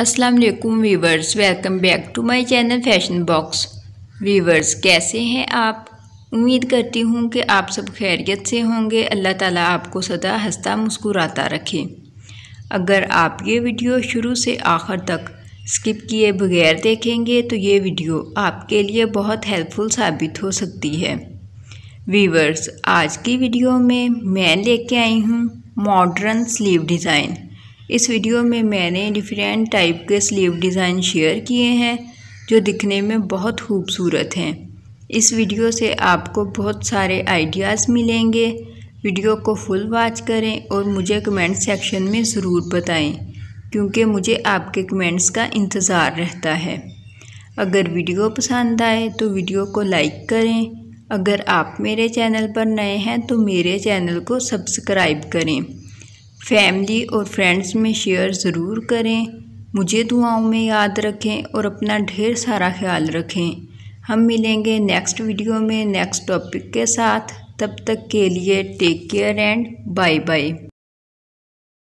अस्सलाम वालेकुम viewers welcome back to my channel fashion box viewers कैसे हैं आप उम्मीद करती हूँ कि आप सब खैरियत से होंगे अल्लाह ताला आपको सदा हंसता मुस्कुराता रखे अगर आप ये वीडियो शुरू से आखिर तक स्किप किए बगैर देखेंगे तो ये वीडियो आपके लिए बहुत हेल्पफुल साबित हो सकती है वीवर्स आज की वीडियो में मैं लेके आई हूँ मॉडर्न स्लीव डिज़ाइन इस वीडियो में मैंने डिफरेंट टाइप के स्लीव डिज़ाइन शेयर किए हैं जो दिखने में बहुत खूबसूरत हैं इस वीडियो से आपको बहुत सारे आइडियाज़ मिलेंगे वीडियो को फुल वॉच करें और मुझे कमेंट सेक्शन में ज़रूर बताएं क्योंकि मुझे आपके कमेंट्स का इंतज़ार रहता है अगर वीडियो पसंद आए तो वीडियो को लाइक करें अगर आप मेरे चैनल पर नए हैं तो मेरे चैनल को सब्सक्राइब करें फैमिली और फ्रेंड्स में शेयर ज़रूर करें मुझे दुआओं में याद रखें और अपना ढेर सारा ख्याल रखें हम मिलेंगे नेक्स्ट वीडियो में नेक्स्ट टॉपिक के साथ तब तक के लिए take care and bye bye